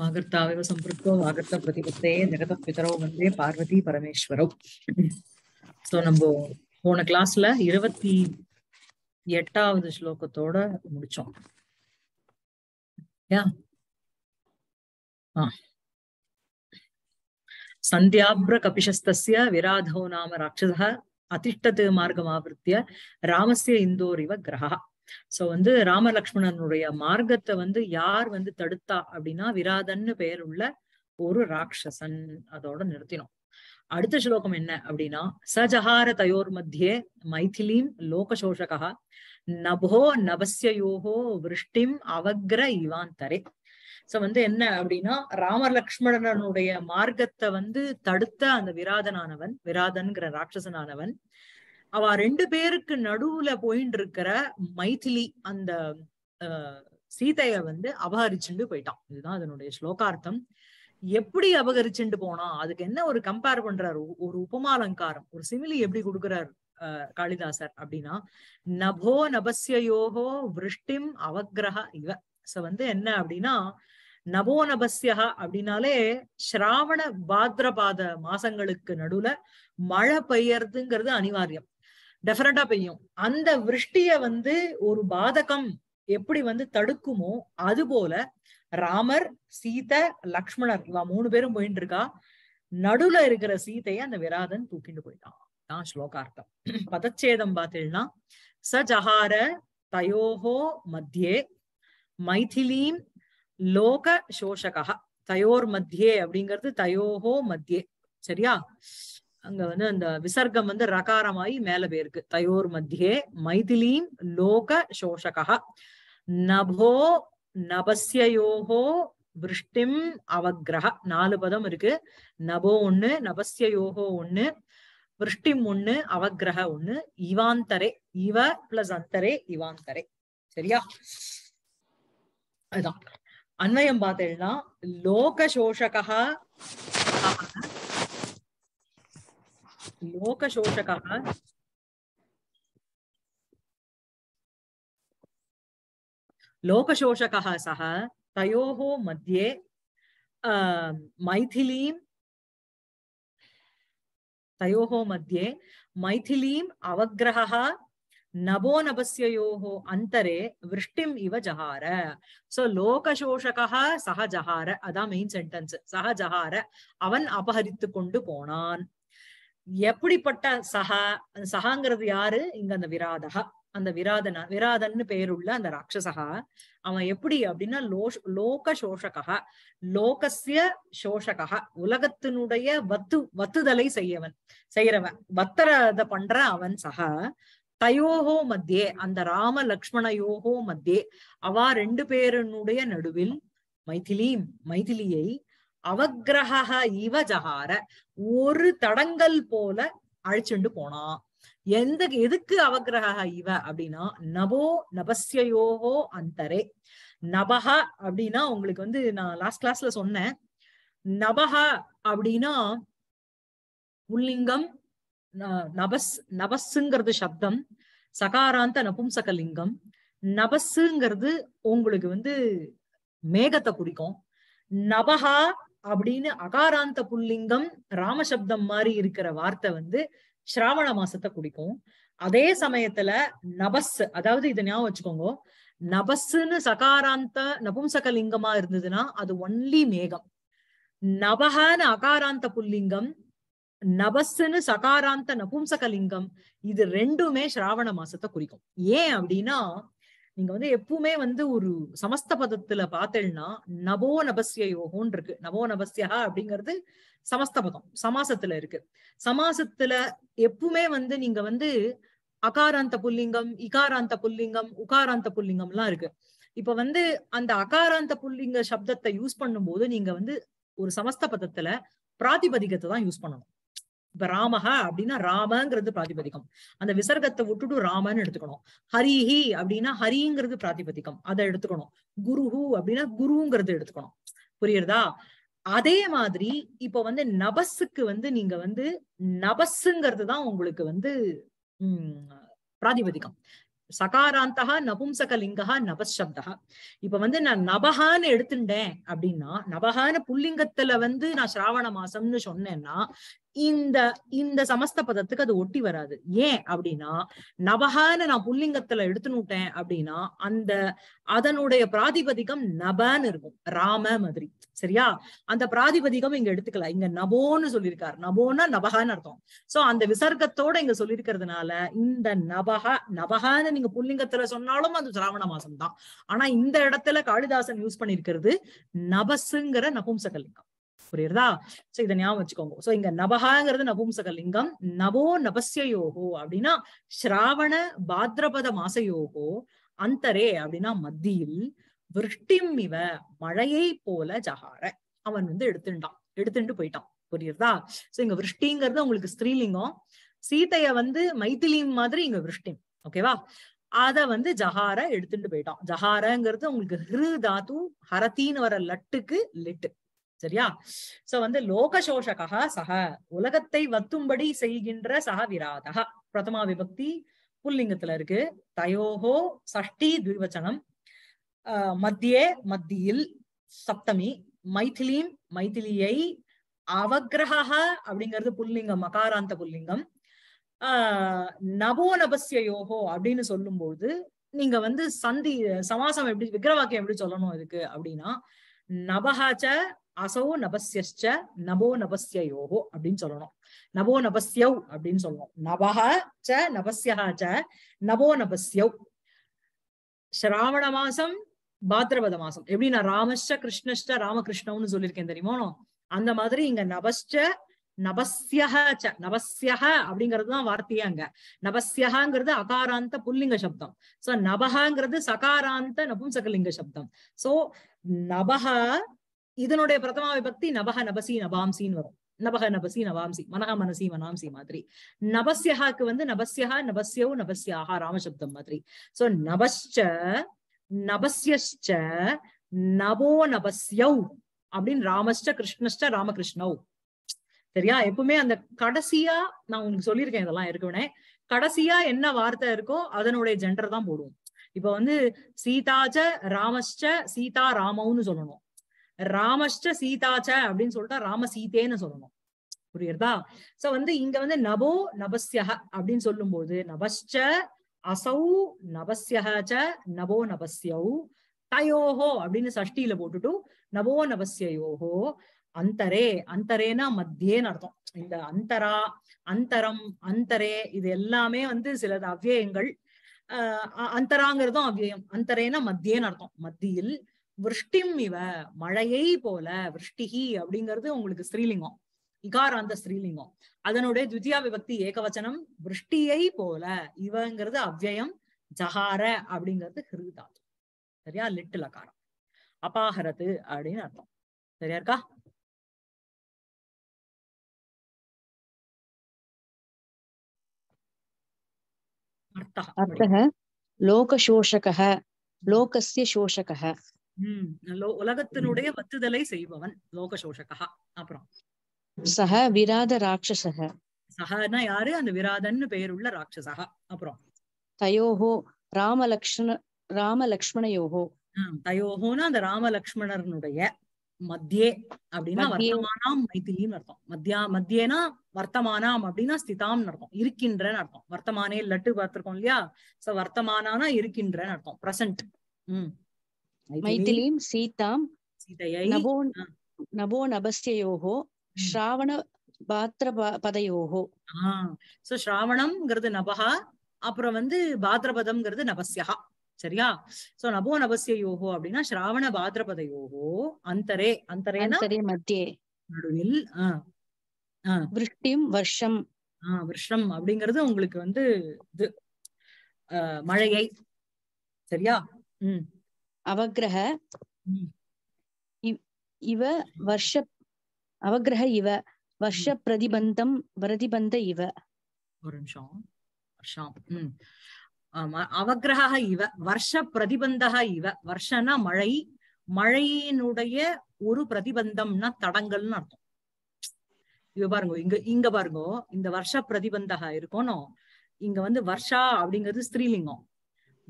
വാകർത്താവിവ സംപൃക്തോ വാകർത്ത പ്രതിപത്തയെ ജഗത പിതരോ വந்தே Parvati பரமேஸ்வரோ so நம்ம போன கிளாஸ்ல இருபத்தி எட்டாவது ஸ்லோகத்தோட முடிச்சோம் யா ஆ சந்தியாப்ர கபிஷஸ்தஸ்ய விராதோ நாம ராட்சச அதிஷ்டத் மார்க்கம் ஆவருத்திய ராமஸ்ய இந்தோர் கிரகா சோ வந்து ராம லக்ஷ்மணனுடைய மார்க்கத்தை வந்து யார் வந்து தடுத்தா அப்படின்னா விராதன்னு பெயர் உள்ள ஒரு ராட்சசன் அதோட நிறுத்தினோம் அடுத்த ஸ்லோகம் என்ன அப்படின்னா சஜஹார தயோர் மத்தியே மைதிலீம் லோகசோஷகா நபோ நபஸ்யோகோ விருஷ்டிம் அவக்ர இவாந்தரே சோ வந்து என்ன அப்படின்னா ராமர் லக்ஷ்மணனுடைய மார்க்கத்தை வந்து தடுத்த அந்த விராதனானவன் விராதன்கிற ராட்சசனானவன் அவ ரெண்டு பேருக்கு நடுவுல போயின்னு இருக்கிற மைத்திலி அந்த சீதைய வந்து அபகரிச்சுண்டு போயிட்டான் இதுதான் அதனுடைய ஸ்லோகார்த்தம் எப்படி அபகரிச்சுண்டு போனா அதுக்கு என்ன ஒரு கம்பேர் பண்றாரு ஒரு உபமாலங்காரம் ஒரு சிமிலி எப்படி அஹ் காளிதாசர் அப்படின்னா நபோ நபஸ்யோகோ விருஷ்டிம் அவக்ரஹ இவ சோ வந்து என்ன அப்படின்னா நபோ நபஸ்யா அப்படின்னாலே ஸ்ராவண பாத்ரபாத மாசங்களுக்கு நடுவுல மழை பெய்யறதுங்கிறது அனிவாரியம் டெஃபினட்டா பெய்யும் அந்த விருஷ்டிய வந்து ஒரு பாதகம் எப்படி வந்து தடுக்குமோ அது போல ராமர் சீத லக்ஷ்மணர் இவா மூணு பேரும் போயிட்டு இருக்கா நடுவுல இருக்கிற சீதையை அந்த விராதன் தூக்கிட்டு போயிட்டான் தான் ஸ்லோகார்த்தம் பதச்சேதம் பார்த்தீங்கன்னா சஜஹார தயோஹோ மத்தியே மைதிலீம் லோக சோஷகா தயோர் மத்தியே அப்படிங்கிறது தயோஹோ மத்தியே சரியா அங்க வந்து அந்த விசர்க்கம் வந்து ரகாரமாயி மேல போயிருக்கு தயோர் மத்தியே மைதிலீம் லோக சோஷகா நபோ நபஸ்யோகோ விருஷ்டிம் அவக்ரஹ நாலு பதம் இருக்கு நபோ ஒண்ணு நபஸ்யோகோ ஒண்ணு விருஷ்டிம் ஒண்ணு அவக்ரஹ ஒண்ணு இவாந்தரே இவ பிளஸ் அந்தரே இவாந்தரே சரியா அதுதான் அன்வயம் பார்த்தேன்னா லோக சோஷகா लोकशोषक लोकशोषक सह तयोः मध्ये मैथिलीं तयोः मध्ये अवग्रह नभो नभस्यो अंतरे वृष्टि इव जहार सो लोकशोषक सह जहार अदा मेन सेण्टेन्स् सह जहार अवन् எப்படிப்பட்ட சகா அந்த சகாங்கிறது யாரு இங்க அந்த விராதகா அந்த விராதனா விராதன்னு பேருள்ள அந்த ராட்சசகா அவன் எப்படி அப்படின்னா லோஷ் லோக சோஷகா லோகசிய சோஷகா உலகத்தினுடைய வத்து வத்துதலை செய்யவன் செய்யறவன் வத்தரத பண்ற அவன் சகா தயோகோ மத்தியே அந்த ராம லக்ஷ்மணயோகோ மத்தியே அவா ரெண்டு பேருனுடைய நடுவில் மைதிலி மைதிலியை அவகிரக இவ ஜகார ஒரு தடங்கல் போல அழிச்சுண்டு போனான் எந்த எதுக்கு அவகிரக இவ அப்படின்னா நபோ நபஸ்யோகோ அந்தரே நபஹா அப்படின்னா உங்களுக்கு வந்து நான் லாஸ்ட் கிளாஸ்ல சொன்னேன் நபஹா அப்படின்னா புல்லிங்கம் நபஸ் நபஸ்ங்கிறது சப்தம் சகாராந்த நபும்சகலிங்கம் நபஸ்ங்கிறது உங்களுக்கு வந்து மேகத்தை குறிக்கும் நபஹா அப்படின்னு அகாராந்த புல்லிங்கம் ராமசப்தம் மாதிரி இருக்கிற வார்த்தை வந்து ஸ்ராவண மாசத்தை குடிக்கும் அதே சமயத்துல நபஸ் அதாவது இதை ஞாபகம் வச்சுக்கோங்க நபஸ்ன்னு சகாராந்த நபும்சகலிங்கமா இருந்ததுன்னா அது ஒன்லி மேகம் நபகன்னு அகாராந்த புல்லிங்கம் நபஸ்ன்னு சகாராந்த நபும்சகலிங்கம் இது ரெண்டுமே ஸ்ராவண மாசத்தை குறிக்கும் ஏன் அப்படின்னா நீங்க வந்து எப்பவுமே வந்து ஒரு சமஸ்த பதத்துல பார்த்தேன்னா நபோ நபஸ்ய யோகோன்னு இருக்கு நபோ நபஸ்யா அப்படிங்கிறது சமஸ்த பதம் சமாசத்துல இருக்கு சமாசத்துல எப்பவுமே வந்து நீங்க வந்து அகாராந்த புல்லிங்கம் இகாராந்த புல்லிங்கம் உகாராந்த புல்லிங்கம் எல்லாம் இருக்கு இப்ப வந்து அந்த அகாராந்த புல்லிங்க சப்தத்தை யூஸ் பண்ணும்போது நீங்க வந்து ஒரு சமஸ்த பதத்துல பிராதிபதிகத்தை தான் யூஸ் பண்ணணும் இப்ப ராமஹா அப்படின்னா ராமங்கிறது பிராதிபதிகம் அந்த விசர்க்கத்தை விட்டுட்டு ராமன்னு எடுத்துக்கணும் ஹரிஹி அப்படின்னா ஹரிங்கிறது பிராதிபதிகம் அதை எடுத்துக்கணும் குருஹு அப்படின்னா குருங்கிறது எடுத்துக்கணும் புரியுறதா அதே மாதிரி இப்ப வந்து நபஸுக்கு வந்து நீங்க வந்து நபஸுங்கிறது தான் உங்களுக்கு வந்து உம் பிராதிபதிகம் சகாராந்தகா நபும்சகலிங்கா நபசப்தகா இப்ப வந்து நான் நபகான்னு எடுத்துட்டேன் அப்படின்னா நபகான புல்லிங்கத்துல வந்து நான் சிராவண மாசம்னு சொன்னேன்னா இந்த இந்த சமஸ்த பதத்துக்கு அது ஒட்டி வராது ஏன் அப்படின்னா நபகான்னு நான் புல்லிங்கத்துல எடுத்துனுட்டேன் அப்படின்னா அந்த அதனுடைய பிராதிபதிகம் நபன்னு இருக்கும் ராம மாதிரி சரியா அந்த பிராதிபதிகம் இங்க எடுத்துக்கல இங்க நபோன்னு சொல்லியிருக்காரு நபோன்னா நபகான்னு அர்த்தம் சோ அந்த விசர்க்கத்தோட இங்க சொல்லியிருக்கிறதுனால இந்த நபக நபகான்னு நீங்க புல்லிங்கத்துல சொன்னாலும் அது சிராவண மாசம் தான் ஆனா இந்த இடத்துல காளிதாசன் யூஸ் பண்ணிருக்கிறது நபசுங்கிற நபும்சகலிங்கம் புரியுறதா சோ இதை ஞாபகம் வச்சுக்கோங்க சோ இங்க நபகாங்கிறது நபும்சக லிங்கம் நபோ நபசிய யோகோ அப்படின்னா ஸ்ராவண பாத்ரபத மாச யோகோ அந்தரே அப்படின்னா மத்தியில் விருஷ்டிம் இவ மழையை போல ஜகார அவன் வந்து எடுத்துட்டான் எடுத்துட்டு போயிட்டான் புரியுறதா சோ இங்க விருஷ்டிங்கிறது உங்களுக்கு ஸ்ரீலிங்கம் சீத்தைய வந்து மைத்திலியும் மாதிரி இங்க விருஷ்டிம் ஓகேவா அத வந்து ஜஹார எடுத்துட்டு போயிட்டான் ஜஹாரங்கிறது உங்களுக்கு ஹிரு தாத்து ஹரத்தின்னு வர லட்டுக்கு லிட்டு சரியா சோ வந்து லோக சோஷக சக உலகத்தை வத்தும்படி செய்கின்ற சக விராதகா பிரதமா விபக்தி புல்லிங்கத்துல இருக்கு தயோகோ சஷ்டி திவச்சனம் மத்தியே மத்தியில் சப்தமி மைத்திலீம் மைதிலியை அவகிரகா அப்படிங்கிறது புல்லிங்கம் மகாராந்த புல்லிங்கம் ஆஹ் நபசிய யோகோ அப்படின்னு சொல்லும்போது நீங்க வந்து சந்தி சமாசம் எப்படி விக்கிரவாக்கியம் எப்படி சொல்லணும் இதுக்கு அப்படின்னா நபஹாச்ச அசோ நபசியஸ்ச்ச நபோ நபஸ்யோகோ அப்படின்னு சொல்லணும் நபோ நபசியவ் அப்படின்னு சொல்லணும் நபஹ ச நபஸ்யஹாச்ச நபோ நபசியவ் ஸ்ராவண மாசம் பாத்ரபத மாசம் எப்படி நான் ராமஸ்ட கிருஷ்ணஷ்ட ராமகிருஷ்ணம்னு சொல்லியிருக்கேன் தெரியுமோ அந்த மாதிரி இங்க நபஸ்ட நபஸ்யஹா ச நபஸ்யஹா அப்படிங்கிறது தான் வார்த்தையே அங்க நபஸ்யஹாங்கிறது அகாராந்த புல்லிங்க சப்தம் சோ நபஹாங்கிறது சகாராந்த நபும்சகலிங்க சப்தம் சோ நபஹா இதனுடைய பிரதமா விபக்தி நபஹ நபசி நபாம்சின்னு வரும் நபக நபசி நவாம்சி மனக மனசி மனாம்சி மாதிரி நபஸ்யஹாக்கு வந்து நபஸ்யஹா நபஸ்யோ நபஸ்யாஹா ராமசப்தம் மாதிரி சோ நபஸ்ச நபஸ்யஷ்ச நபோ நபஸ்யௌ அப்படின்னு ராமஸ்ட கிருஷ்ணஷ்ட ராமகிருஷ்ணவ் சரியா எப்பவுமே அந்த கடைசியா நான் உங்களுக்கு சொல்லியிருக்கேன் இதெல்லாம் இருக்குன்னு கடைசியா என்ன வார்த்தை இருக்கோ அதனுடைய ஜெண்டர் தான் போடுவோம் இப்ப வந்து சீதாச்ச ராமஷ்ட சீதா ராமவுன்னு சொல்லணும் ராமஷ்ட சீதாச்ச அப்படின்னு சொல்லிட்டா ராம சீதேன்னு சொல்லணும் புரியுறதா சோ வந்து இங்க வந்து நபோ நபஸ்ய அப்படின்னு சொல்லும் போது நபஸ்ட அசௌ நபஸ்யஹச்ச நபோ நபஸ்யௌ தயோஹோ அப்படின்னு சஷ்டியில போட்டுட்டு நபோ நபஸ்யோஹோ அந்தரே அந்தரேனா மத்தியேன்னு அர்த்தம் இந்த அந்தரா அந்தரம் அந்தரே இது எல்லாமே வந்து சிலது அவ்வியங்கள் ஆஹ் அந்தராங்கிறதும் அவ்வியம் அந்தரேனா மத்தியேன்னு அர்த்தம் மத்தியில் விருஷ்டிம் இவ மழையை போல விருஷ்டிகி அப்படிங்கிறது உங்களுக்கு ஸ்ரீலிங்கம் இகாராந்த ஸ்ரீலிங்கம் அதனுடைய துத்தியா விபக்தி ஏகவச்சனம் விருஷ்டியை போல இவங்கிறது அவ்யயம் ஜஹார அப்படிங்கிறது ஹிருதாது சரியா லிட்டு லகாரம் அபாகரத்து அப்படின்னு அர்த்தம் சரியா இருக்கா அர்த்தக லோகசோஷக லோகசிய சோஷக உலகத்தினுடைய வத்துதலை செய்பவன் லோகசோஷகா அப்புறம் சஹ விராத ராட்சசக சஹனா யாரு அந்த விராதன் பெயருள்ள ராட்சசகா அப்புறம் தயோஹோ ராமலக்ஷ்மண ராமலக்ஷ்மணயோகோ தயோகோனா அந்த ராமலக்ஷ்மணர்னுடைய மத்தியே அப்படின்னா வர்த்தமானாம் மைத்திலின்னு அர்த்தம் மத்தியா மத்தியனா வர்த்தமானாம் அப்படின்னா ஸ்திதாம்னு அர்த்தம் இருக்கின்றன்னு அர்த்தம் வர்த்தமானே லட்டு பார்த்திருக்கோம் இல்லையா சோ வர்த்தமானானா இருக்கின்றன்னு அர்த்தம் பிரசன்ட் உம் மைத்திலீம் சீதாம் சீதையை நபோ நபோ நபஸ்யோகோ ஸ்ராவண பாத்திர பதையோகோ ஆஹ் சோ ஸ்ராவணம்ங்கிறது நபகா அப்புறம் வந்து பாத்திரபதம்ங்கிறது நபஸ்யா சரியா சோ நபோ நபசிய யோகோ அப்படின்னா ஸ்ராவண பாத்ரபத யோகோ அந்தரே அந்தரே மத்தியே நடுவில் விருஷ்டிம் வருஷம் ஆஹ் வருஷம் அப்படிங்கறது உங்களுக்கு வந்து இது மழையை சரியா உம் அவகிரக இவ வருஷ அவகிரக இவ வருஷ பிரதிபந்தம் பிரதிபந்த இவ ஒரு நிமிஷம் வருஷம் உம் அவகிரக இவ வருஷ பிரதிபந்தக இவ வருஷனா மழை மழையினுடைய ஒரு பிரதிபந்தம்னா தடங்கல்னு அர்த்தம் இவ பாருங்க இங்க இங்க பாருங்க இந்த வருஷ பிரதிபந்தக இருக்கணும் இங்க வந்து வருஷா அப்படிங்கிறது ஸ்திரீலிங்கம்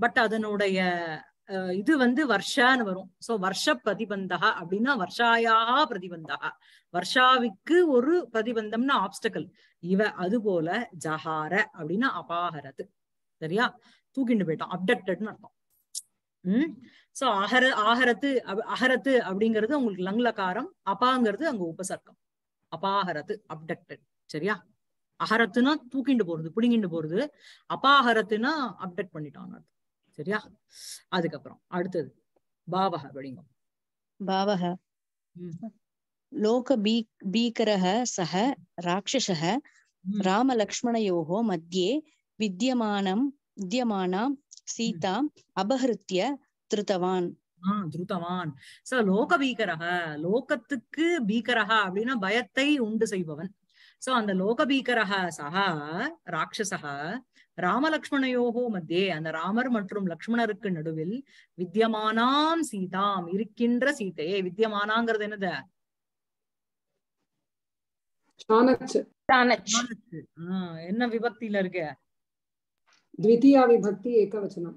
பட் அதனுடைய இது வந்து வருஷான்னு வரும் சோ வருஷ பிரதிபந்தக அப்படின்னா வருஷாயா பிரதிபந்தக வருஷாவிக்கு ஒரு பிரதிபந்தம்னா ஆப்ஸ்டக்கல் இவ அது போல ஜஹார அப்படின்னா அபாகரது சரியா தூக்கிண்டு போயிட்டான் அப்டக்டட்னு அர்த்தம் உம் சோ அகர ஆகரத்து அகரத்து அப்படிங்கிறது உங்களுக்கு லங்லகாரம் அப்பாங்கிறது அங்க உபசர்க்கம் அபாகரத்து அப்டக்டட் சரியா அகரத்துனா தூக்கிண்டு போறது பிடுங்கிண்டு போறது அபாகரத்துனா அப்டேட் பண்ணிட்டாங்க சரியா அதுக்கப்புறம் அடுத்தது பாவக அப்படிங்க பாவக லோக பீ பீக்கரக சக ராட்சசக லக்ஷ்மணயோகோ மத்தியே வித்தியமானம் வித்தியமானா சீதா அபகிருத்திய திருத்தவான் துருத்தவான் சோ லோக பீகரக லோகத்துக்கு பீக்கரக அப்படின்னா பயத்தை உண்டு செய்பவன் சோ அந்த லோக பீக்கரக சகா ராட்சசகா ராமலக்ஷ்மணையோகோ மத்தியே அந்த ராமர் மற்றும் லக்ஷ்மணருக்கு நடுவில் வித்தியமானாம் சீதாம் இருக்கின்ற சீதையே வித்தியமானாங்கிறது என்னது என்ன விபத்தில இருக்கு த்விதீயா விபக்தி ஏகவச்சனம்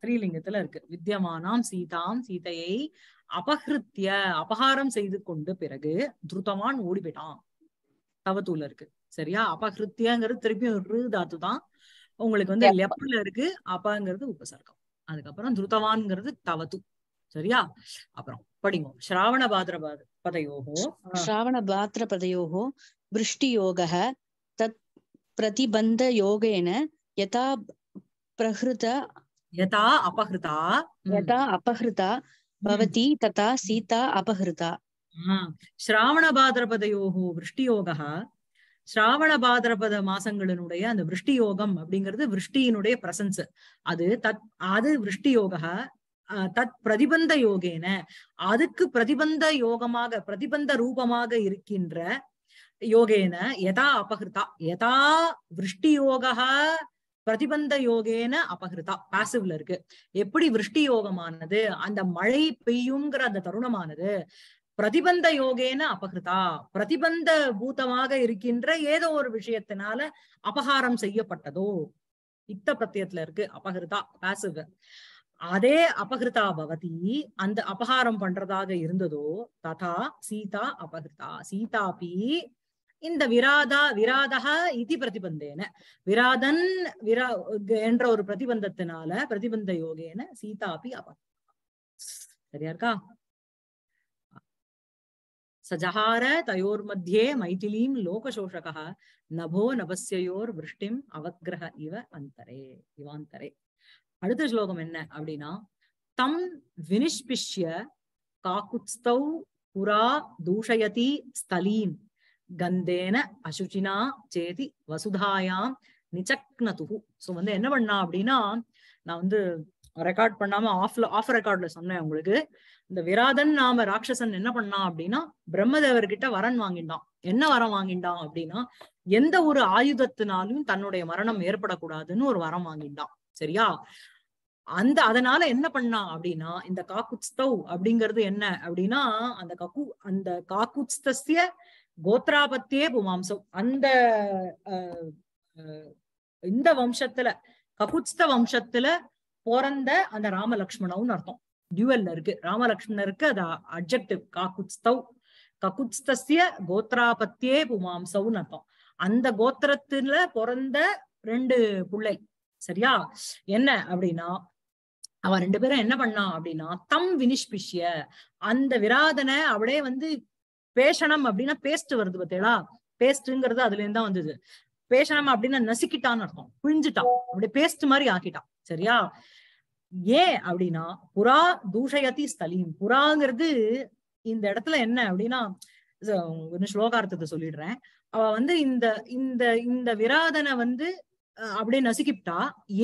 ஸ்ரீலிங்கத்துல இருக்கு வித்யமானாம் சீதாம் சீதையை அபகிருத்திய அபகாரம் செய்து கொண்டு பிறகு துருதமான் ஓடி போயிட்டான் தவத்தூல இருக்கு சரியா அபகிருத்தியங்கிறது திருப்பியும் ரு தாத்து தான் உங்களுக்கு வந்து லெப்ல இருக்கு அபங்கிறது உபசர்க்கம் அதுக்கப்புறம் துருதவான்ங்கிறது தவத்து சரியா அப்புறம் படிங்க ஸ்ராவண பாத்திர பதையோகோ ஸ்ராவண பாத்திர பதையோகோ விருஷ்டி யோக தத் பிரதிபந்த யோகேன यथा प्रहृता பவதி ததா சீதா अपहृता भवति तथा सीता விருஷ்டி யோகா விருஷ்டியோகா பாதரபத மாசங்களினுடைய அந்த விருஷ்டி யோகம் அப்படிங்கிறது விருஷ்டியினுடைய பிரசன்ஸ் அது தத் அது விருஷ்டி யோகா தத் பிரதிபந்த யோகேன அதுக்கு பிரதிபந்த யோகமாக பிரதிபந்த ரூபமாக இருக்கின்ற யோகேன யதா அபகிருதா எதா விருஷ்டி யோகா பிரதிபந்த யோகேன அபகிருதா பாசிவ்ல இருக்கு எப்படி விருஷ்டி யோகமானது அந்த மழை பெய்யுங்கிற அந்த தருணமானது பிரதிபந்த யோகேன அபகிருதா பிரதிபந்த பூதமாக இருக்கின்ற ஏதோ ஒரு விஷயத்தினால அபகாரம் செய்யப்பட்டதோ இத்த பிரத்தியத்துல இருக்கு அபகிருதா பாசிவ் அதே அபகிருதா பவதி அந்த அபகாரம் பண்றதாக இருந்ததோ ததா சீதா அபகிருதா சீதாபி இந்த விராதா விராதா இது பிரதிபந்தேன விராதன் விரா என்ற ஒரு பிரதிபந்தத்தினால பிரதிபந்த யோகேன சீதாபி அபத் சரியா இருக்கா சஜஹார தயோர் மத்தியே மைதிலீம் லோகசோஷக நபோ நபஸ்யோர் விருஷ்டிம் அவக்ரஹ இவ அந்தரே இவாந்தரே அடுத்த ஸ்லோகம் என்ன அப்படின்னா தம் வினிஷ்பிஷ்ய காக்குத்ஸ்தௌ புரா தூஷயதி ஸ்தலீன் கந்தேன அசுச்சினா சேதி வசுதாயாம் நிச்சக்னதுகு சோ வந்து என்ன பண்ணா அப்படின்னா நான் வந்து ரெக்கார்ட் பண்ணாம ஆஃப்ல ஆஃப் ரெக்கார்ட்ல சொன்னேன் உங்களுக்கு இந்த விராதன் நாம ராட்சசன் என்ன பண்ணான் அப்படின்னா பிரம்மதேவர்கிட்ட வரன் வாங்கிட்டான் என்ன வரம் வாங்கிட்டான் அப்படின்னா எந்த ஒரு ஆயுதத்தினாலும் தன்னுடைய மரணம் ஏற்படக்கூடாதுன்னு ஒரு வரம் வாங்கிட்டான் சரியா அந்த அதனால என்ன பண்ணா அப்படின்னா இந்த காக்குஸ்தவ் அப்படிங்கிறது என்ன அப்படின்னா அந்த கக்கு அந்த காக்குஸ்திய கோத்ராபத்தியே பூமாம்சம் அந்த இந்த வம்சத்துல ககுத்ஸ்த வம்சத்துல பிறந்த அந்த ராமலக்ஷ்மணவும் அர்த்தம் டியூவல்ல இருக்கு ராமலக்ஷ்மணருக்கு அது அப்ஜெக்டிவ் காகுத்ஸ்தவ் ககுத்ஸ்தசிய கோத்ராபத்தியே பூமாம்சவும் அர்த்தம் அந்த கோத்திரத்துல பிறந்த ரெண்டு பிள்ளை சரியா என்ன அப்படின்னா அவன் ரெண்டு பேரும் என்ன பண்ணான் அப்படின்னா தம் வினிஷ்பிஷிய அந்த விராதனை அவளே வந்து பேஷணம் அப்படின்னா பேஸ்ட் வருது பார்த்தீங்களா பேஸ்ட்ங்கிறது அதுல இருந்து வந்தது பேஷணம் அப்படின்னா நசுக்கிட்டான்னு அர்த்தம் பிழிஞ்சிட்டான் அப்படியே பேஸ்ட் மாதிரி ஆக்கிட்டான் சரியா ஏன் அப்படின்னா புறா தூஷயதி ஸ்தலீம் புறாங்கிறது இந்த இடத்துல என்ன அப்படின்னா ஸ்லோகார்த்தத்தை சொல்லிடுறேன் அவ வந்து இந்த இந்த இந்த விராதனை வந்து அப்படியே நசுக்கிப்டா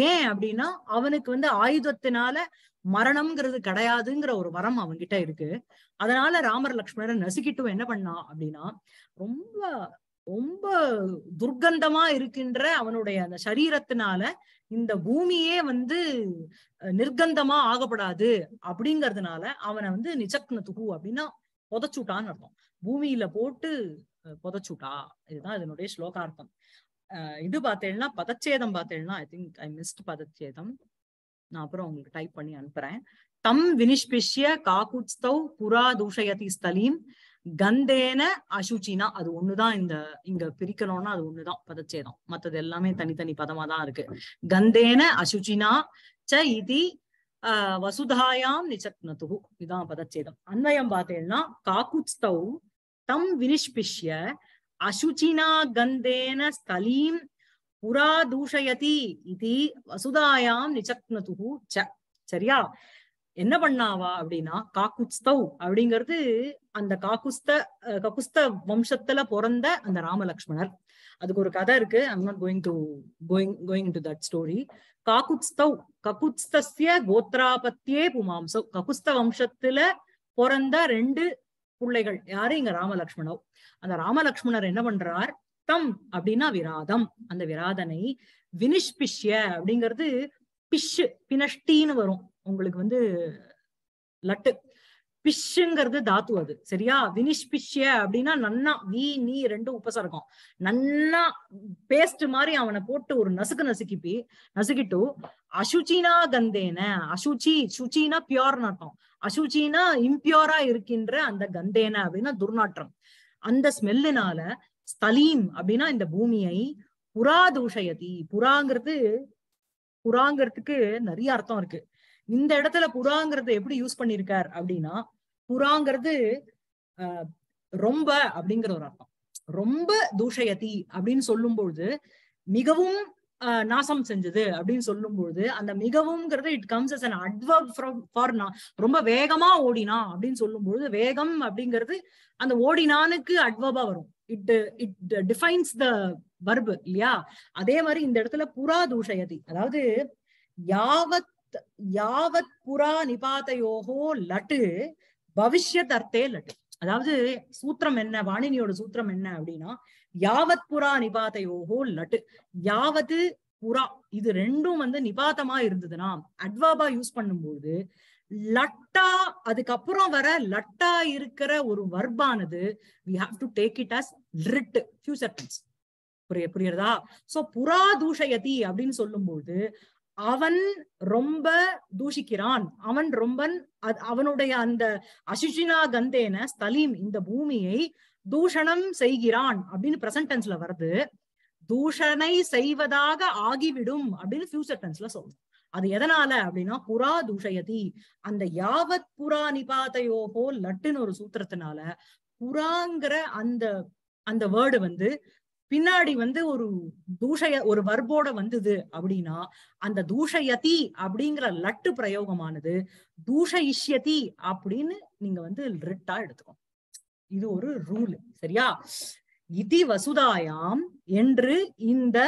ஏன் அப்படின்னா அவனுக்கு வந்து ஆயுதத்தினால மரணம்ங்கிறது கிடையாதுங்கிற ஒரு வரம் அவன்கிட்ட இருக்கு அதனால ராமர் லக்ஷ்மணரை நசுக்கிட்டு என்ன பண்ணா அப்படின்னா ரொம்ப ரொம்ப துர்க்கந்தமா இருக்கின்ற அவனுடைய அந்த சரீரத்தினால இந்த பூமியே வந்து நிர்கந்தமா ஆகப்படாது அப்படிங்கறதுனால அவனை வந்து நிச்சக்ன துகு அப்படின்னா புதைச்சுட்டான்னு அர்த்தம் பூமியில போட்டு புதைச்சுட்டா இதுதான் இதனுடைய ஸ்லோகார்த்தம் இது பார்த்தேன்னா பதச்சேதம் பார்த்தேன்னா ஐ திங்க் ஐ மிஸ்ட் பதச்சேதம் நான் அப்புறம் உங்களுக்கு டைப் பண்ணி அனுப்புறேன் தம் வினிஷ்பிஷ்ய காக்குட்ஸ்தவ் புறா தூஷயதி ஸ்தலீம் கந்தேன அசுச்சினா அது ஒண்ணுதான் இந்த இங்க பிரிக்கணும்னா அது ஒண்ணுதான் பதச்சேதம் மத்தது எல்லாமே தனித்தனி பதமா தான் இருக்கு கந்தேன அசுச்சினா ச இதி வசுதாயாம் நிச்சக்னது இதான் பதச்சேதம் அன்வயம் பார்த்தேன்னா காகுத்ஸ்தௌ தம் வினிஷ்பிஷ்ய அசுச்சினா கந்தேன ஸ்தலீம் புரா தூஷயதி இது வசுதாயாம் நிச்சக்னது ச சரியா என்ன பண்ணாவா அப்படின்னா காக்குஸ்தவ் அப்படிங்கிறது அந்த காக்குஸ்த ககுஸ்த வம்சத்துல பிறந்த அந்த ராமலக்ஷ்மணர் அதுக்கு ஒரு கதை இருக்கு I'm not going to going going to that story காக்குஸ்தவ் ககுஸ்தோத்ராபத்தியே புமாம்சவ் ககுஸ்த வம்சத்துல பிறந்த ரெண்டு பிள்ளைகள் யாரு இங்க ராமலக்ஷ்மணோ அந்த ராமலக்ஷ்மணர் என்ன பண்றார் தம் அப்படின்னா விராதம் அந்த விராதனை வினிஷ்பிஷ்ய அப்படிங்கிறது பிஷ் பினஷ்டின்னு வரும் உங்களுக்கு வந்து லட்டு பிஷுங்கிறது தாத்து அது சரியா வினிஷ்பிஷ்ய அப்படின்னா நன்னா வீ நீ ரெண்டும் உபசர்க்கம் நன்னா பேஸ்ட் மாதிரி அவனை போட்டு ஒரு நசுக்கு நசுக்கிப்பி நசுக்கிட்டு அசுச்சினா கந்தேன அசுச்சி சுச்சினா பியோர் நாட்டம் அசுச்சினா இம்பியோரா இருக்கின்ற அந்த கந்தேன அப்படின்னா துர்நாற்றம் அந்த ஸ்மெல்லுனால ஸ்தலீம் அப்படின்னா இந்த பூமியை புறா தூஷயதி புறாங்கிறது புறாங்கிறதுக்கு நிறைய அர்த்தம் இருக்கு இந்த இடத்துல புறாங்கிறது எப்படி யூஸ் பண்ணிருக்கார் அப்படின்னா புறாங்கிறது ரொம்ப அப்படிங்கிற ஒரு அர்த்தம் ரொம்ப தூஷயதி அப்படின்னு சொல்லும் பொழுது மிகவும் நாசம் செஞ்சது அப்படின்னு சொல்லும்போது அந்த மிகவும்ங்கிறது it comes as an adverb for நான் ரொம்ப வேகமா ஓடினா அப்படின்னு சொல்லும்போது வேகம் அப்படிங்கிறது அந்த ஓடினானுக்கு அட்வர்பா வரும் it it defines the verb இல்லையா அதே மாதிரி இந்த இடத்துல புறா தூஷயதி அதாவது யாவத் யாவத் புறா நிபாதையோகோ லட்டு பவிஷ்யத் அர்த்தே லட்டு அதாவது சூத்திரம் என்ன வாணினியோட சூத்திரம் என்ன அப்படின்னா யாவத் புறா நிபாதையோகோ லட்டு யாவது புறா இது ரெண்டும் வந்து நிபாதமா இருந்ததுன்னா அட்வாபா யூஸ் பண்ணும்போது லட்டா அதுக்கப்புறம் வர லட்டா இருக்கிற ஒரு வர்பானது we have to take it as lit few புரிய புரியுறதா சோ புறா தூஷயதி அப்படின்னு சொல்லும்போது அவன் ரொம்ப தூஷிக்கிறான் அவன் ரொம்ப அவனுடைய அந்த அசிஷினா கந்தேன ஸ்தலீம் இந்த பூமியை தூஷணம் செய்கிறான் அப்படின்னு பிரசன்ட் டென்ஸ்ல வருது தூஷணை செய்வதாக ஆகிவிடும் அப்படின்னு ஃபியூச்சர் டென்ஸ்ல சொல்லுது அது எதனால அப்படின்னா புறா தூஷயதி அந்த யாவத் புறா நிபாத்தையோகோ லட்டுன்னு ஒரு சூத்திரத்தினால புறாங்கிற அந்த அந்த வேர்டு வந்து பின்னாடி வந்து ஒரு தூஷய ஒரு வர்போட வந்தது அப்படின்னா அந்த தூஷயதி அப்படிங்கிற லட்டு பிரயோகமானது தூஷயிஷ்யதி அப்படின்னு நீங்க வந்து ரிட்டா எடுத்துக்கணும் இது ஒரு ரூல் சரியா இதி வசுதாயாம் என்று இந்த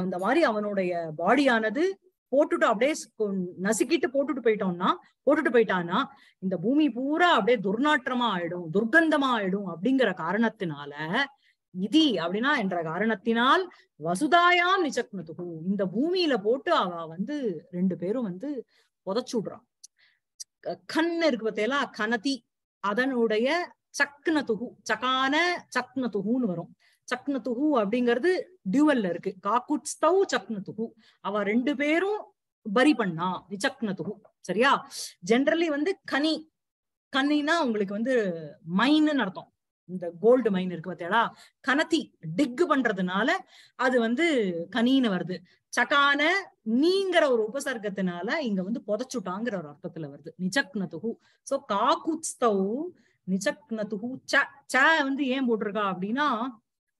அந்த மாதிரி அவனுடைய பாடியானது போட்டுட்டு அப்படியே நசுக்கிட்டு போட்டுட்டு போயிட்டோம்னா போட்டுட்டு போயிட்டானா இந்த பூமி பூரா அப்படியே துர்நாற்றமா ஆயிடும் துர்கந்தமா ஆயிடும் அப்படிங்கிற காரணத்தினால இதி அப்படின்னா என்ற காரணத்தினால் வசுதாயாம் நிச்சக்னத்துக்கும் இந்த பூமியில போட்டு அவ வந்து ரெண்டு பேரும் வந்து விடுறான் கண் இருக்கு பார்த்தீங்களா கனதி அதனுடைய சக்ன துகு சக்கான சக்ன துகுன்னு வரும் சக்ன துகு அப்படிங்கிறது டியூவல்ல இருக்கு காக்குட் சக்ன துகு அவ ரெண்டு பேரும் பரி பண்ணா விசக்ன துகு சரியா ஜென்ரலி வந்து கனி கனினா உங்களுக்கு வந்து மைன்னு அர்த்தம் இந்த கோல்டு மைன் இருக்கு பார்த்தீங்களா கனத்தி டிக் பண்றதுனால அது வந்து கனின்னு வருது சக்கான நீங்கிற ஒரு உபசர்க்கத்தினால இங்க வந்து புதைச்சுட்டாங்கிற ஒரு அர்த்தத்துல வருது துகு சோ காக்குத் நிச்சக்னதுகு ச ச வந்து ஏன் போட்டிருக்கா அப்படின்னா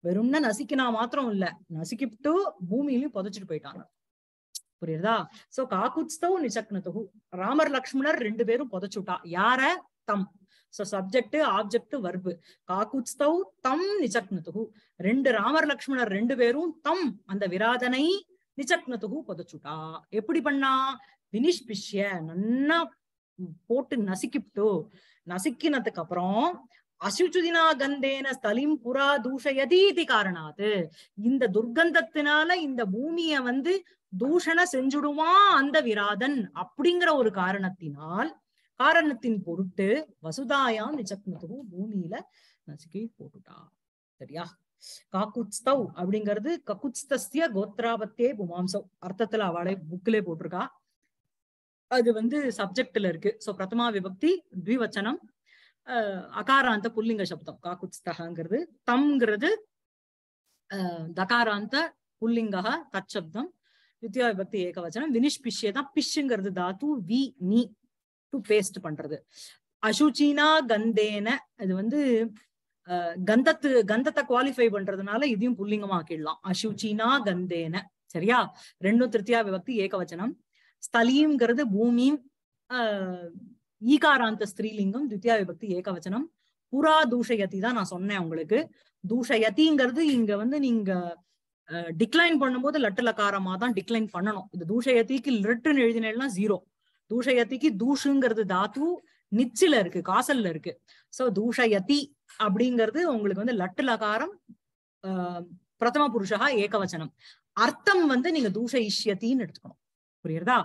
வெறும்னா நசிக்கினா மாத்திரம் இல்ல நசுக்கிட்டு பூமியிலையும் புதைச்சிட்டு போயிட்டாங்க புரியுதா சோ காக்குத்தவும் நிச்சக்னதுகு ராமர் லக்ஷ்மணர் ரெண்டு பேரும் புதைச்சுட்டா யார தம் சோ சப்ஜெக்ட் ஆப்ஜெக்ட் வர்பு காக்குத்தவ் தம் நிச்சக்னதுகு ரெண்டு ராமர் லக்ஷ்மணர் ரெண்டு பேரும் தம் அந்த விராதனை நிச்சக்னதுகு புதைச்சுட்டா எப்படி பண்ணா வினிஷ்பிஷ்ய நன்னா போட்டு நசுக்கிப்டோ நசுக்கினதுக்கு அப்புறம் அசுச்சுதினா கந்தேன ஸ்தலிம் புறா தூஷயதீதி காரணாது இந்த துர்கந்தத்தினால இந்த பூமிய வந்து தூஷண செஞ்சுடுவான் அந்த விராதன் அப்படிங்கிற ஒரு காரணத்தினால் காரணத்தின் பொருட்டு வசுதாயா நிச்சக்னத்துகு பூமியில நசுக்கி போட்டுட்டா சரியா காக்குஸ்தவ் அப்படிங்கிறது கக்குத்ஸ்தஸ்ய கோத்ராபத்தே புமாம்சவ் அர்த்தத்துல அவளை புக்கிலே போட்டிருக்கா அது வந்து சப்ஜெக்ட்ல இருக்கு ஸோ பிரதமா விபக்தி த்விவச்சனம் அகாராந்த புல்லிங்க சப்தம் காக்குத்ஸ்தகாங்கிறது தம்ங்கிறது தகாராந்த புல்லிங்கா தச்சப்தம் வித்யா விபக்தி ஏகவச்சனம் வினிஷ்பிஷ்யே தான் பிஷுங்கிறது தாத்து வி நீ டு பேஸ்ட் பண்றது அசுச்சினா கந்தேன இது வந்து கந்தத்து கந்தத்தை குவாலிஃபை பண்றதுனால இதையும் புல்லிங்கமாக்கிடலாம் அசுச்சினா கந்தேன சரியா ரெண்டும் திருத்தியா விபக்தி ஏகவச்சனம் ஸ்தலிங்கிறது பூமியும் ஈகாராந்த ஸ்திரீலிங்கம் தித்யா விபக்தி ஏகவச்சனம் புறா தூஷயதி தான் நான் சொன்னேன் உங்களுக்கு தூஷயதிங்கிறது இங்க வந்து நீங்க டிக்ளைன் பண்ணும்போது லட்டுலக்காரமா தான் டிக்ளைன் பண்ணணும் இந்த தூஷயத்திக்கு லிட்டுன்னு எழுதினா ஜீரோ தூஷயத்திக்கு தூஷுங்கிறது தாத்து நிச்சில இருக்கு காசல்ல இருக்கு சோ தூஷயதி அப்படிங்கிறது உங்களுக்கு வந்து லட்டுலகாரம் பிரதம புருஷகா ஏகவச்சனம் அர்த்தம் வந்து நீங்க தூஷ இஷ்யத்தின்னு எடுத்துக்கணும் புரியுறதா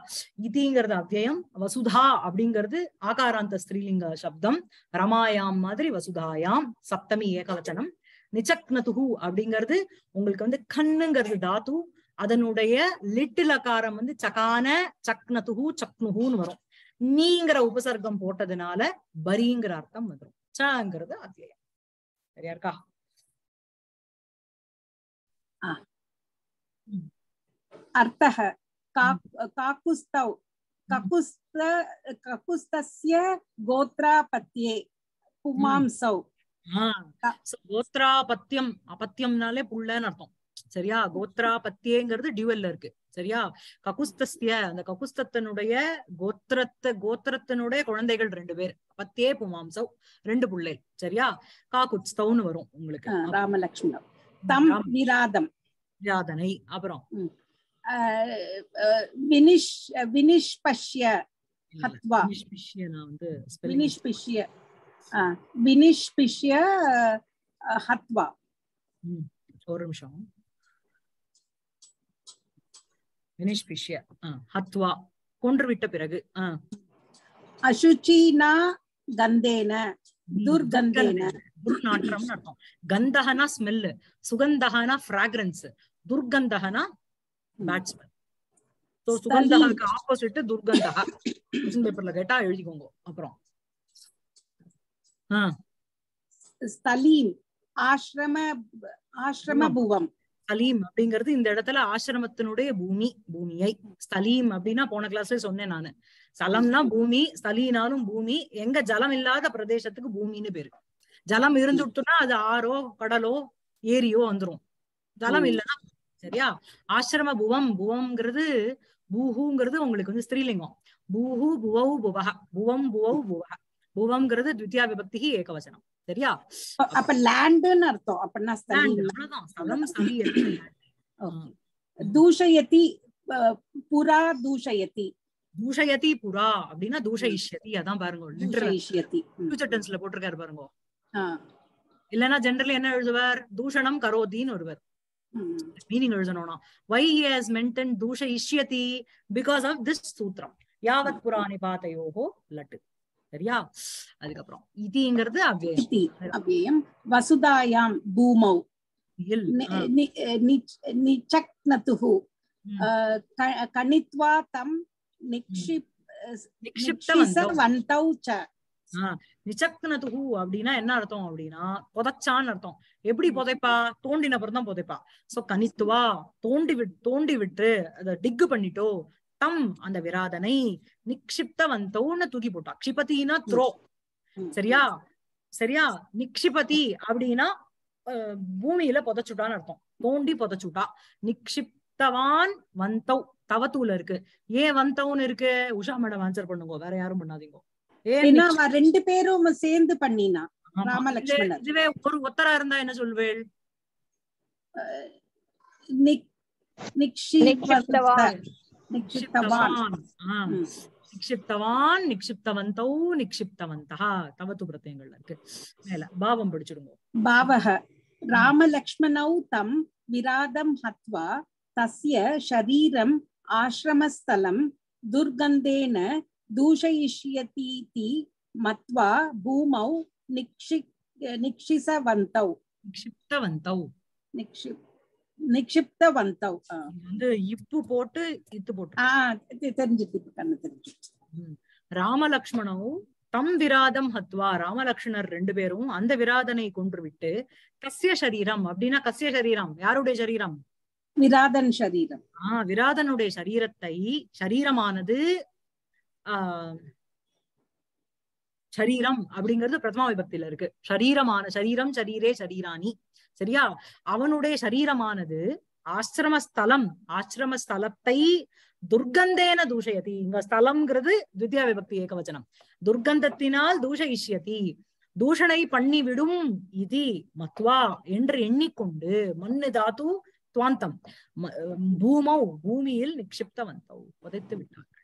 இதிங்கிறது அவ்வயம் வசுதா அப்படிங்கிறது ஆகாராந்த ஸ்திரீலிங்க சப்தம் ரமாயாம் மாதிரி வசுதாயாம் சப்தமி ஏகவச்சனம் நிச்சக்னதுகு அப்படிங்கிறது உங்களுக்கு வந்து கண்ணுங்கிறது தாத்து அதனுடைய லிட்டில் அகாரம் வந்து சகான சக்னதுகு சக்னுகுன்னு வரும் நீங்கிற உபசர்க்கம் போட்டதுனால பரிங்கிற அர்த்தம் வந்துடும் சங்கிறது அத்தியாயம் சரியா இருக்கா அர்த்தக काकुस्तौ ककुस्त ककुस्तस्य गोत्रापत्ये புமாம்சௌ கோத்ராபத்தியம் அபத்தியம்னாலே புள்ளன்னு அர்த்தம் சரியா கோத்ராபத்தியங்கிறது டியூவல்ல இருக்கு சரியா ககுஸ்தஸ்திய அந்த ககுஸ்தத்தனுடைய கோத்திரத்த கோத்திரத்தினுடைய குழந்தைகள் ரெண்டு பேர் பத்தே புமாம்சவ் ரெண்டு புள்ளை சரியா காகுஸ்தௌன்னு வரும் உங்களுக்கு ராமலட்சுமி தம் நிராதம் நிராதனை அப்புறம் வினிஷ் ஹத்வா வினிஷ்பிஷ்ய ஹத்வா ஒரு நிமிஷம் ஹத்வா கொன்று விட்ட பிறகு அசுச்சினா கந்தேன துர்கந்தேன துர்நாற்றம் அர்த்தம் கந்தகனா ஸ்மெல் சுகந்தகனா பிராக்ரன்ஸ் துர்கந்தகனா பேட்ஸ்மேன் ஸோ சுகந்தகாக்கு ஆப்போசிட் துர்கந்தகா கொஸ்டின் பேப்பர்ல கேட்டா எழுதிக்கோங்க அப்புறம் ஸ்தலீம் ஸ்தலீம் அப்படிங்கிறது இந்த இடத்துல ஆசிரமத்தினுடைய பூமி பூமியை ஸ்தலீம் அப்படின்னா போன கிளாஸ்ல சொன்னேன் நானு சலம்னா பூமி ஸ்தலீனாலும் பூமி எங்க ஜலம் இல்லாத பிரதேசத்துக்கு பூமின்னு பேரு ஜலம் இருந்துட்டுனா அது ஆறோ கடலோ ஏரியோ வந்துரும் ஜலம் இல்லைன்னா சரியா ஆசிரம புவம் புவம்ங்கிறது பூஹுங்கிறது உங்களுக்கு வந்து ஸ்திரீலிங்கம் பூஹு புவௌ புவ புவம் புவௌ புவ புவம்ங்கிறது தித்யா விபக்தி ஏகவசனம் சரியா அப்ப லேண்டுன்னு அர்த்தம் அப்படின்னா தூஷயதி புரா தூஷயதி தூஷயதி புரா அப்படின்னா தூஷயிஷ்யதி அதான் பாருங்க போட்டிருக்காரு பாருங்க இல்லைன்னா ஜென்ரலி என்ன எழுதுவார் தூஷணம் கரோதின்னு ஒருவர் மீனிங் எழுதணும்னா வை ஹஸ் மென்டன் தூஷ இஷ்யதி பிகாஸ் ஆஃப் திஸ் சூத்திரம் யாவத் புராணி பாதையோகோ லட்டு சரியா அதுக்கப்புறம் இதிங்கிறது அவ்யயம் வசுதாயாம் பூமௌ நிச்சக்னதுஹு கணித்வா தம் நிக்ஷிப் நிக்ஷிப்தவந்தௌ ச ஹூ அப்படின்னா என்ன அர்த்தம் அப்படின்னா புதைச்சான்னு அர்த்தம் எப்படி புதைப்பா தோண்டின அப்புறம் தான் புதைப்பா சோ கனித்துவா தோண்டி விட் தோண்டி விட்டு அதை டிக்கு பண்ணிட்டோ தம் அந்த விராதனை நிக்ஷிப்த வந்தோன்னு தூக்கி போட்டா க்ஷிபதினா த்ரோ சரியா சரியா நிக்ஷிபதி அப்படின்னா பூமியில புதைச்சுட்டான்னு அர்த்தம் தோண்டி புதைச்சுட்டா நிக்ஷிப்தவான் வந்தவ் தவத்தூல இருக்கு ஏன் வந்தவுன்னு இருக்கு உஷா மேடம் ஆன்சர் பண்ணுங்க வேற யாரும் பண்ணாதீங்க ஏன்னா ரெண்டு பேரும் சேர்ந்து பண்ணினா ராமலட்சுமணர் இதுவே ஒரு ஒத்தரா இருந்தா என்ன சொல்வேள் நிக்ஷிப்தவான் நிக்ஷிப்தவந்தௌ நிக்ஷிப்தவந்தா தவத்து பிரத்யங்கள் இருக்கு மேல பாவம் பாவக ராமலக்ஷ்மணௌ தம் விராதம் ஹத்வா தஸ்ய ஆசிரமஸ்தலம் துர்கந்தேன दूषयिष्यतीति मत्वा भूमौ நிக்ஷிசவந்தௌ நிக்ஷிப்தவந்தௌ निक्षिप्तवन्तौ நிக்ஷிப்தவந்தௌ வந்து இப்பு போட்டு இத்து போட்டு ஆ தெரிஞ்சிட்டு கண்ணு தெரிஞ்சிட்டு ராமலக்ஷ்மணவும் தம் விராதம் ஹத்வா ராமலக்ஷ்மணர் ரெண்டு பேரும் அந்த விராதனை கொன்று விட்டு கசிய சரீரம் அப்படின்னா கசிய சரீரம் யாருடைய சரீரம் விராதன் சரீரம் ஆஹ் விராதனுடைய சரீரத்தை சரீரமானது சரீரம் அப்படிங்கிறது பிரதமா விபக்தியில இருக்கு சரீரமான சரீரம் சரீரே சரீராணி சரியா அவனுடைய சரீரமானது ஆசிரமஸ்தலம் ஆசிரமஸ்தலத்தை துர்கந்தேன தூஷயதி இங்க ஸ்தலம்ங்கிறது துத்தியா விபக்தி ஏகவச்சனம் துர்கந்தத்தினால் தூஷயிஷ்யதி தூஷணை பண்ணிவிடும் இது மத்வா என்று எண்ணிக்கொண்டு மண்ணு தாத்து துவாந்தம் பூமௌ பூமியில் நிக்ஷிப்தவந்தௌ புதைத்து விட்டார்கள்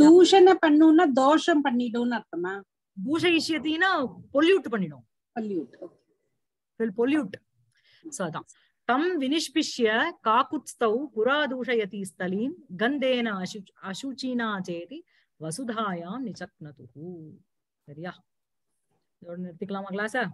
தூஷண பண்ணுனா தோஷம் பண்ணிடும்னு அர்த்தமா தூஷயிஷ்யத்தினா பொல்யூட் பண்ணிடும் பொல்யூட் வில் பொல்யூட் சோ அதான் தம் வினிஷ்பிஷ்ய காக்குத்ஸ்தௌ புரா தூஷயதி ஸ்தலீம் கந்தேன அசு அசுச்சீனா சேதி வசுதாயாம் நிசக்னதுகு சரியா இதோட நிறுத்திக்கலாமா கிளாஸா